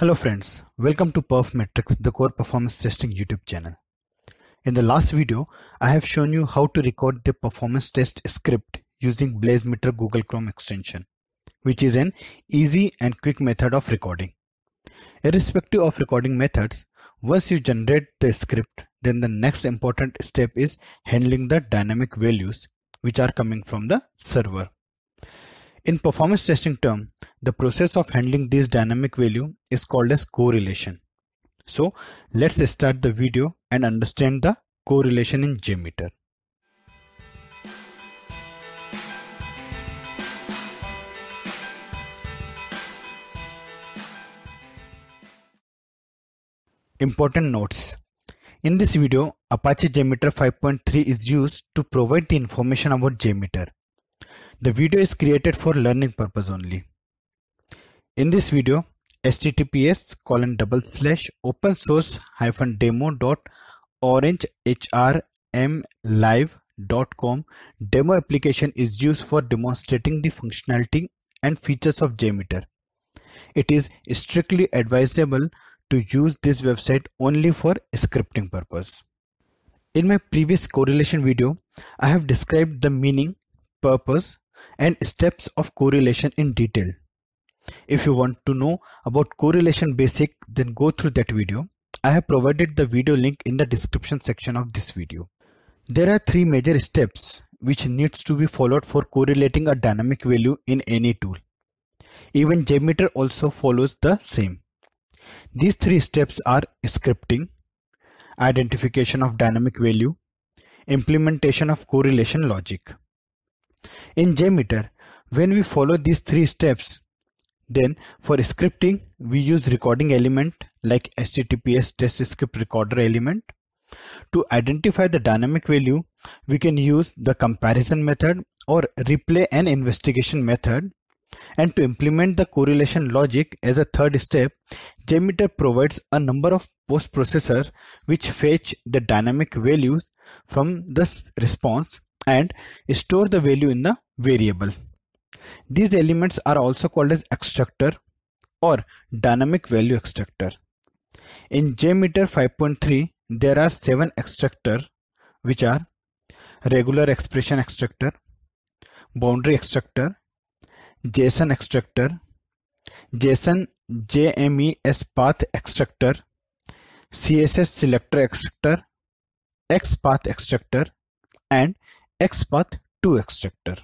Hello friends, welcome to Perf Metrics, the core performance testing YouTube channel. In the last video, I have shown you how to record the performance test script using BlazeMeter Google Chrome extension, which is an easy and quick method of recording. Irrespective of recording methods, once you generate the script, then the next important step is handling the dynamic values which are coming from the server. In performance testing term, the process of handling this dynamic value is called as correlation. So let's start the video and understand the correlation in JMeter. Important notes. In this video, Apache JMeter 5.3 is used to provide the information about JMeter the video is created for learning purpose only. In this video, https colon double slash open source hyphen demo dot orange demo application is used for demonstrating the functionality and features of JMeter. It is strictly advisable to use this website only for scripting purpose. In my previous correlation video, I have described the meaning, purpose and steps of correlation in detail. If you want to know about correlation basic then go through that video. I have provided the video link in the description section of this video. There are three major steps which needs to be followed for correlating a dynamic value in any tool. Even JMeter also follows the same. These three steps are scripting, identification of dynamic value, implementation of correlation logic in JMeter. When we follow these three steps, then for scripting, we use recording element like HTTPS test script recorder element. To identify the dynamic value, we can use the comparison method or replay and investigation method. And to implement the correlation logic as a third step, JMeter provides a number of post processor which fetch the dynamic values from this response and store the value in the variable. These elements are also called as extractor or dynamic value extractor. In JMeter 5.3, there are seven extractor which are regular expression extractor, boundary extractor, JSON extractor, JSON JMES path extractor, CSS selector extractor, XPath extractor, and XPath2 extractor.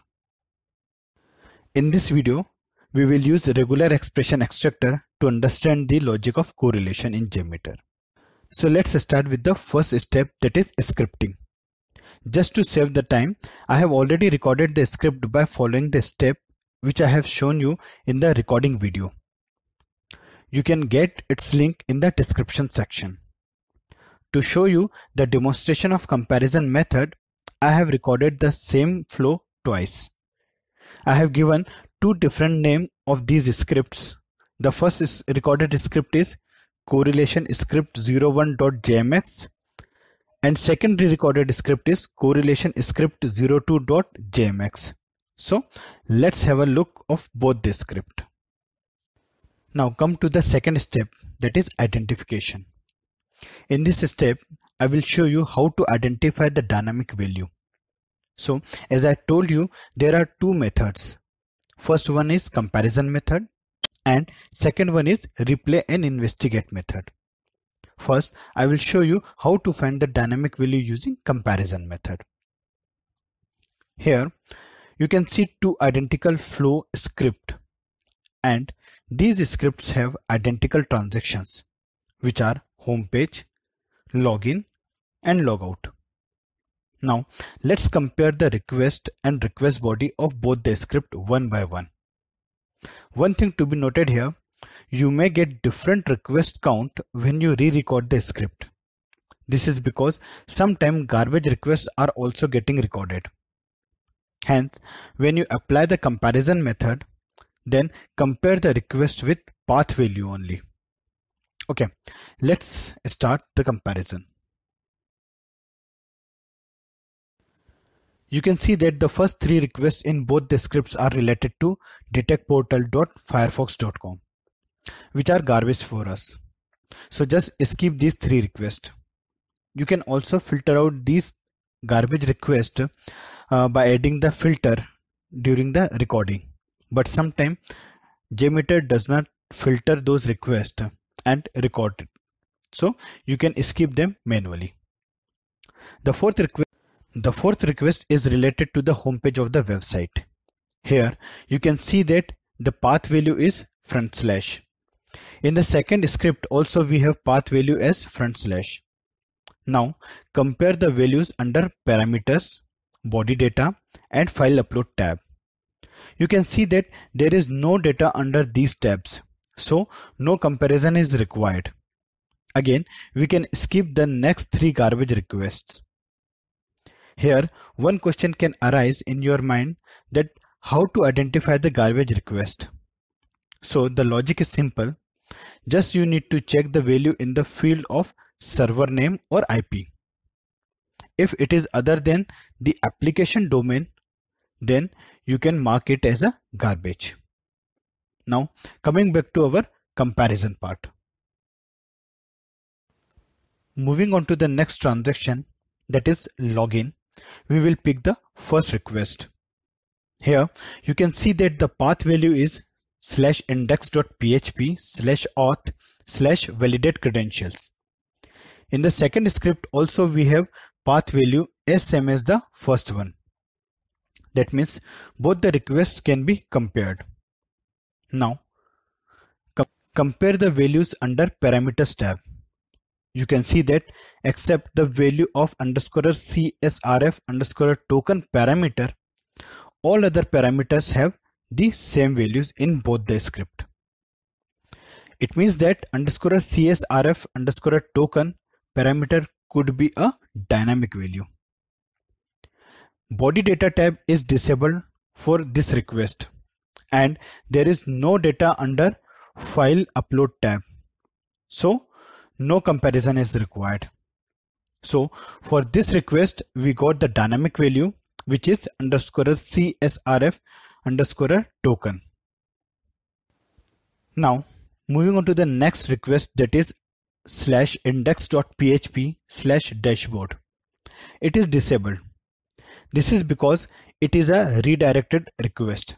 In this video, we will use regular expression extractor to understand the logic of correlation in Jmeter. So let's start with the first step that is scripting. Just to save the time, I have already recorded the script by following the step which I have shown you in the recording video. You can get its link in the description section. To show you the demonstration of comparison method I have recorded the same flow twice. I have given two different names of these scripts. The first recorded script is correlation script 01.jmx and second recorded script is correlation script 02.jmx. So let's have a look of both the script. Now come to the second step that is identification. In this step I will show you how to identify the dynamic value. So as I told you, there are two methods. First one is comparison method and second one is replay and investigate method. First, I will show you how to find the dynamic value using comparison method. Here, you can see two identical flow script and these scripts have identical transactions which are home page Login and logout. Now let's compare the request and request body of both the script one by one. One thing to be noted here, you may get different request count when you re-record the script. This is because sometimes garbage requests are also getting recorded. Hence, when you apply the comparison method, then compare the request with path value only. Okay, let's start the comparison. You can see that the first three requests in both the scripts are related to detectportal.firefox.com, which are garbage for us. So just skip these three requests. You can also filter out these garbage requests uh, by adding the filter during the recording. But sometimes JMeter does not filter those requests and record it. So you can skip them manually. The fourth request the fourth request is related to the homepage of the website. Here you can see that the path value is front slash. In the second script also we have path value as front slash. Now compare the values under parameters, body data and file upload tab. You can see that there is no data under these tabs so no comparison is required. Again, we can skip the next three garbage requests. Here, one question can arise in your mind that how to identify the garbage request. So the logic is simple. Just you need to check the value in the field of server name or IP. If it is other than the application domain, then you can mark it as a garbage. Now coming back to our comparison part. Moving on to the next transaction that is login, we will pick the first request. Here you can see that the path value is slash index.php slash auth slash validate credentials. In the second script also we have path value as same as the first one. That means both the requests can be compared. Now, compare the values under parameters tab. You can see that except the value of underscore CSRF underscore token parameter, all other parameters have the same values in both the script. It means that underscore CSRF underscore token parameter could be a dynamic value. Body data tab is disabled for this request and there is no data under file upload tab. So no comparison is required. So for this request, we got the dynamic value, which is underscore CSRF underscore token. Now moving on to the next request that is slash index.php slash dashboard. It is disabled. This is because it is a redirected request.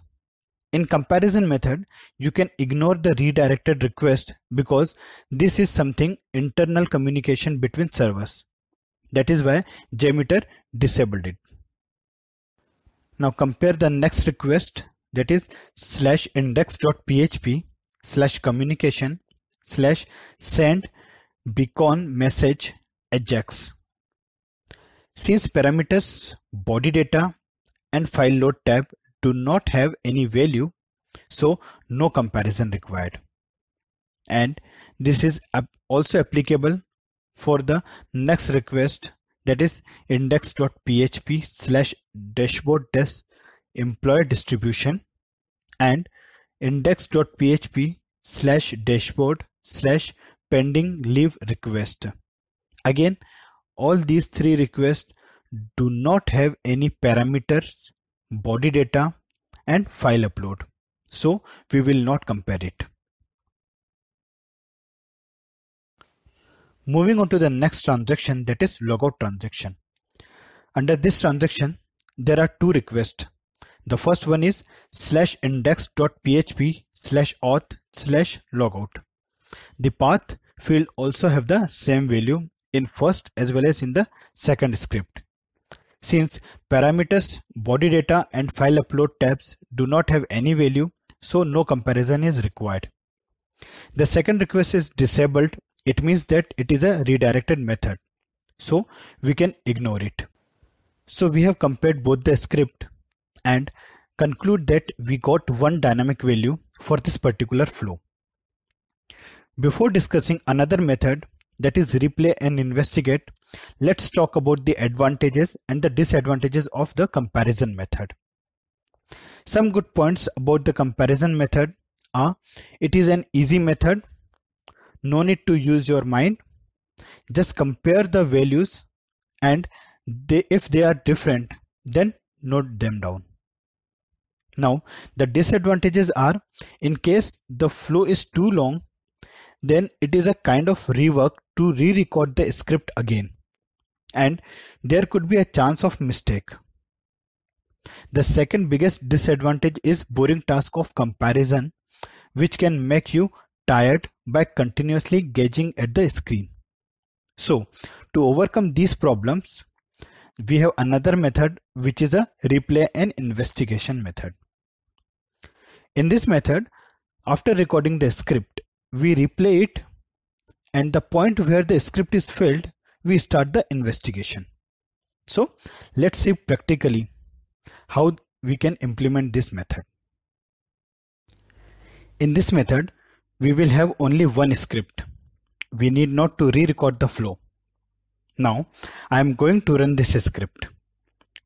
In comparison method, you can ignore the redirected request because this is something internal communication between servers. That is why JMeter disabled it. Now compare the next request that is slash index.php slash communication slash send beacon message ajax. Since parameters body data and file load tab do not have any value so no comparison required and this is also applicable for the next request that is index.php slash dashboard dash employee distribution and index.php slash dashboard slash pending leave request again all these three requests do not have any parameters body data and file upload. So we will not compare it. Moving on to the next transaction that is logout transaction. Under this transaction, there are two requests. The first one is slash index.php slash auth slash logout. The path field also have the same value in first as well as in the second script. Since parameters, body data and file upload tabs do not have any value, so no comparison is required. The second request is disabled. It means that it is a redirected method. So we can ignore it. So we have compared both the script and conclude that we got one dynamic value for this particular flow. Before discussing another method, that is replay and investigate, let's talk about the advantages and the disadvantages of the comparison method. Some good points about the comparison method are it is an easy method, no need to use your mind, just compare the values and they, if they are different, then note them down. Now, the disadvantages are in case the flow is too long, then it is a kind of rework to re-record the script again and there could be a chance of mistake. The second biggest disadvantage is boring task of comparison which can make you tired by continuously gauging at the screen. So to overcome these problems, we have another method which is a replay and investigation method. In this method, after recording the script, we replay it and the point where the script is failed, we start the investigation. So let's see practically how we can implement this method. In this method, we will have only one script. We need not to re-record the flow. Now, I am going to run this script.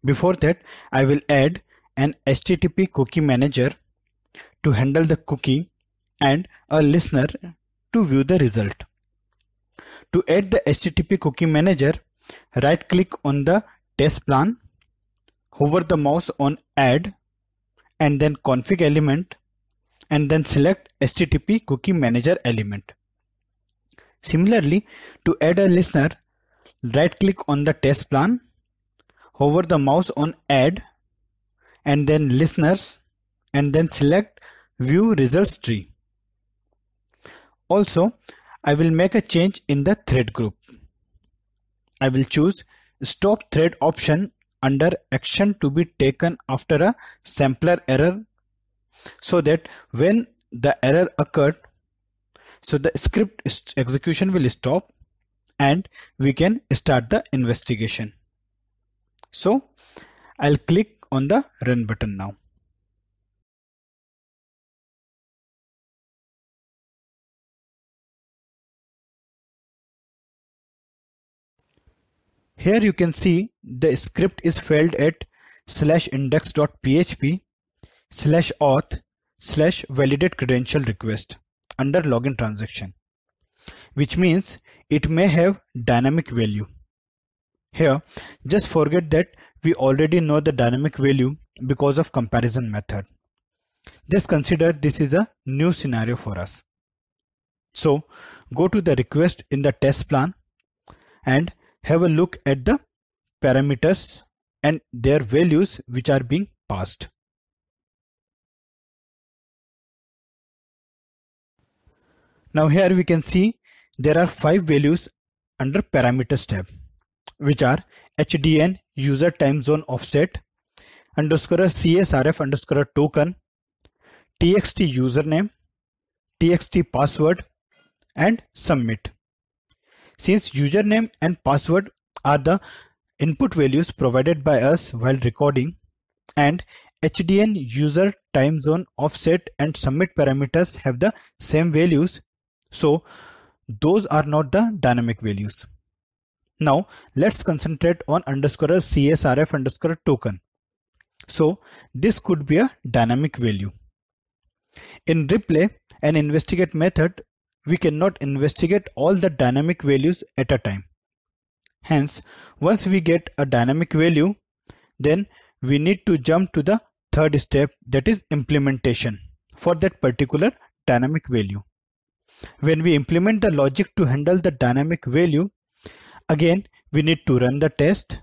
Before that, I will add an HTTP cookie manager to handle the cookie and a listener to view the result. To add the HTTP cookie manager, right click on the test plan, hover the mouse on add and then config element and then select HTTP cookie manager element. Similarly, to add a listener, right click on the test plan, hover the mouse on add and then listeners and then select view results tree. Also, I will make a change in the thread group. I will choose stop thread option under action to be taken after a sampler error so that when the error occurred so the script execution will stop and we can start the investigation so I'll click on the run button now Here you can see the script is failed at slash index.php slash auth slash validate credential request under login transaction, which means it may have dynamic value. Here, just forget that we already know the dynamic value because of comparison method. Just consider this is a new scenario for us. So go to the request in the test plan and have a look at the parameters and their values which are being passed. Now here we can see there are five values under parameters tab which are HDN user time zone offset underscore CSRF underscore token TXT username TXT password and submit since username and password are the input values provided by us while recording and HDN user time zone offset and submit parameters have the same values. So those are not the dynamic values. Now let's concentrate on underscore CSRF underscore token. So this could be a dynamic value. In replay, an investigate method we cannot investigate all the dynamic values at a time. Hence, once we get a dynamic value, then we need to jump to the third step that is implementation for that particular dynamic value. When we implement the logic to handle the dynamic value, again we need to run the test.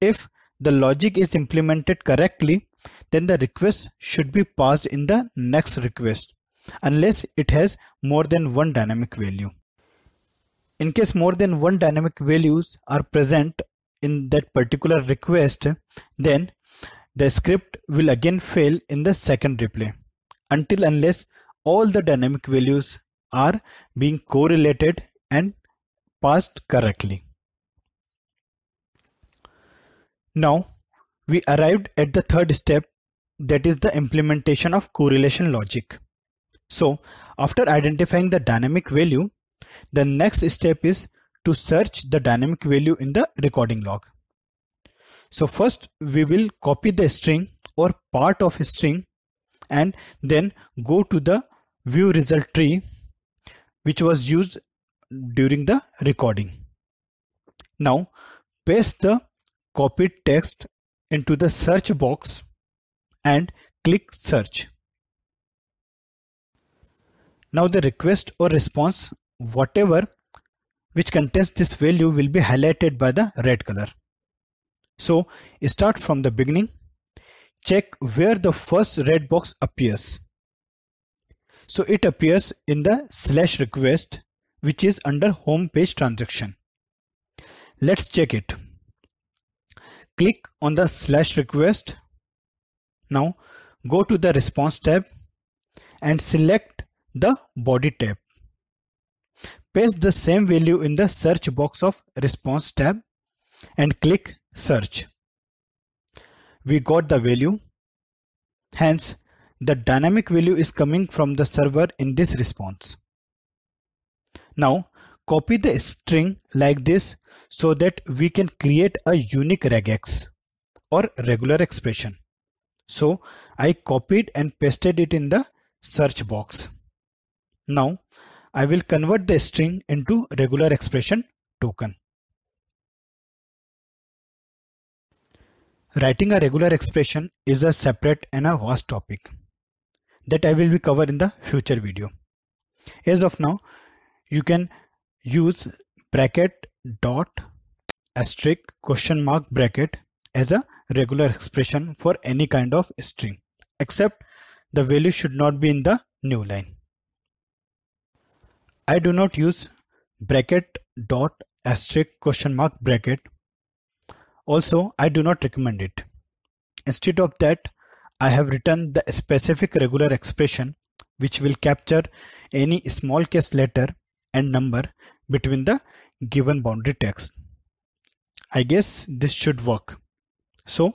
If the logic is implemented correctly, then the request should be passed in the next request unless it has more than one dynamic value. In case more than one dynamic values are present in that particular request, then the script will again fail in the second replay until unless all the dynamic values are being correlated and passed correctly. Now we arrived at the third step that is the implementation of correlation logic. So after identifying the dynamic value, the next step is to search the dynamic value in the recording log. So first we will copy the string or part of a string and then go to the view result tree which was used during the recording. Now paste the copied text into the search box and click search. Now the request or response whatever which contains this value will be highlighted by the red color. So start from the beginning. Check where the first red box appears. So it appears in the slash request which is under home page transaction. Let's check it. Click on the slash request. Now go to the response tab and select the body tab. Paste the same value in the search box of response tab and click search. We got the value. Hence, the dynamic value is coming from the server in this response. Now, copy the string like this so that we can create a unique regex or regular expression. So I copied and pasted it in the search box. Now I will convert the string into regular expression token. Writing a regular expression is a separate and a vast topic that I will be covered in the future video. As of now, you can use bracket dot asterisk question mark bracket as a regular expression for any kind of string except the value should not be in the new line. I do not use bracket dot asterisk question mark bracket. Also, I do not recommend it. Instead of that, I have written the specific regular expression which will capture any small case letter and number between the given boundary text. I guess this should work. So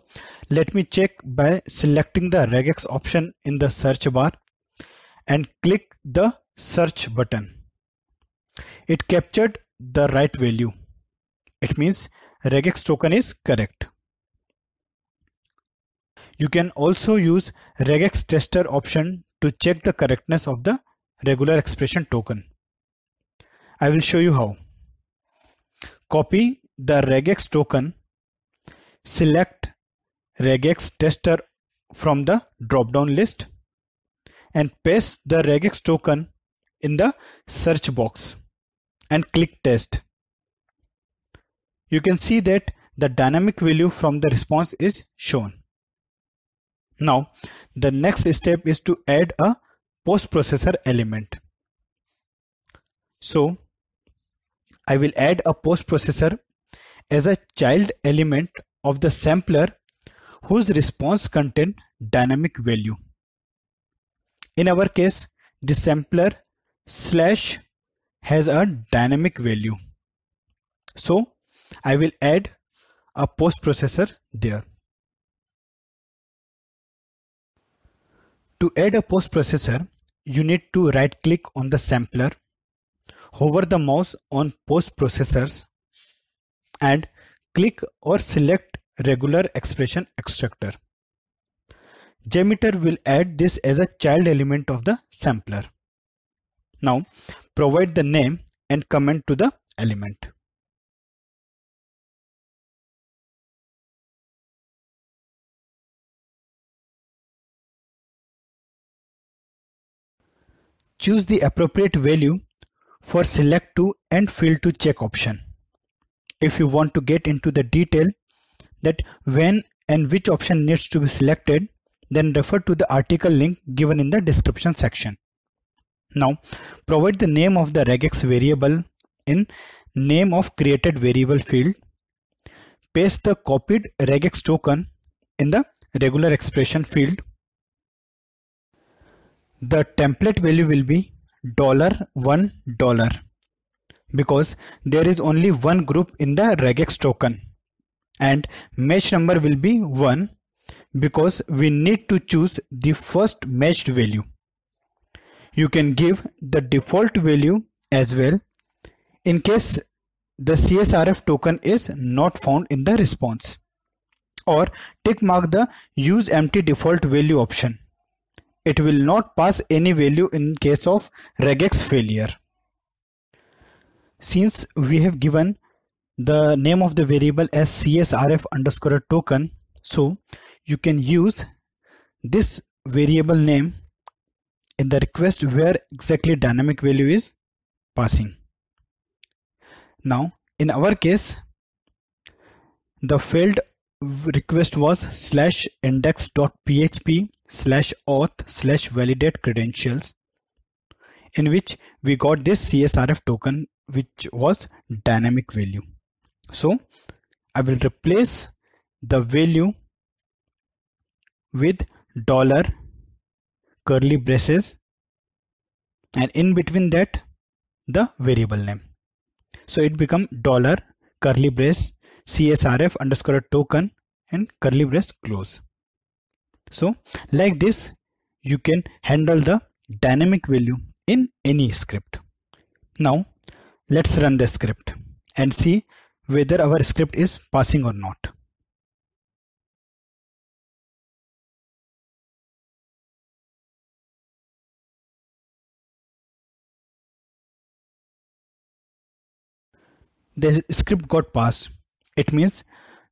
let me check by selecting the regex option in the search bar and click the search button. It captured the right value. It means regex token is correct. You can also use regex tester option to check the correctness of the regular expression token. I will show you how. Copy the regex token, select regex tester from the drop down list and paste the regex token in the search box and click test. You can see that the dynamic value from the response is shown. Now, the next step is to add a post-processor element. So, I will add a post-processor as a child element of the sampler whose response contain dynamic value. In our case, the sampler slash has a dynamic value. So I will add a post processor there. To add a post processor, you need to right click on the sampler, hover the mouse on post processors and click or select regular expression extractor. Jmeter will add this as a child element of the sampler. Now provide the name and comment to the element. Choose the appropriate value for select to and fill to check option. If you want to get into the detail that when and which option needs to be selected, then refer to the article link given in the description section. Now provide the name of the regex variable in name of created variable field. Paste the copied regex token in the regular expression field. The template value will be dollar one dollar because there is only one group in the regex token and match number will be 1 because we need to choose the first matched value you can give the default value as well in case the CSRF token is not found in the response or tick mark the use empty default value option. It will not pass any value in case of regex failure. Since we have given the name of the variable as CSRF underscore token, so you can use this variable name in the request where exactly dynamic value is passing. Now in our case the failed request was slash index.php slash auth slash validate credentials in which we got this CSRF token which was dynamic value. So I will replace the value with dollar curly braces and in between that the variable name so it become dollar curly brace csrf underscore token and curly brace close so like this you can handle the dynamic value in any script now let's run the script and see whether our script is passing or not the script got passed. It means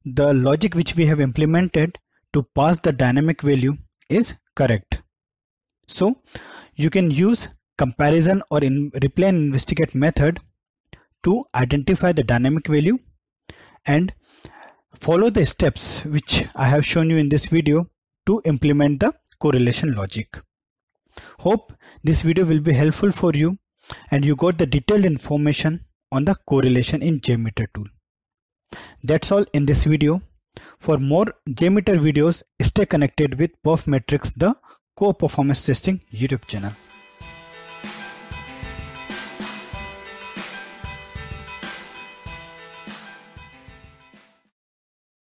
the logic which we have implemented to pass the dynamic value is correct. So you can use comparison or in replay and investigate method to identify the dynamic value and follow the steps which I have shown you in this video to implement the correlation logic. Hope this video will be helpful for you and you got the detailed information on the correlation in JMeter tool. That's all in this video. For more JMeter videos, stay connected with Perf the co-performance testing YouTube channel.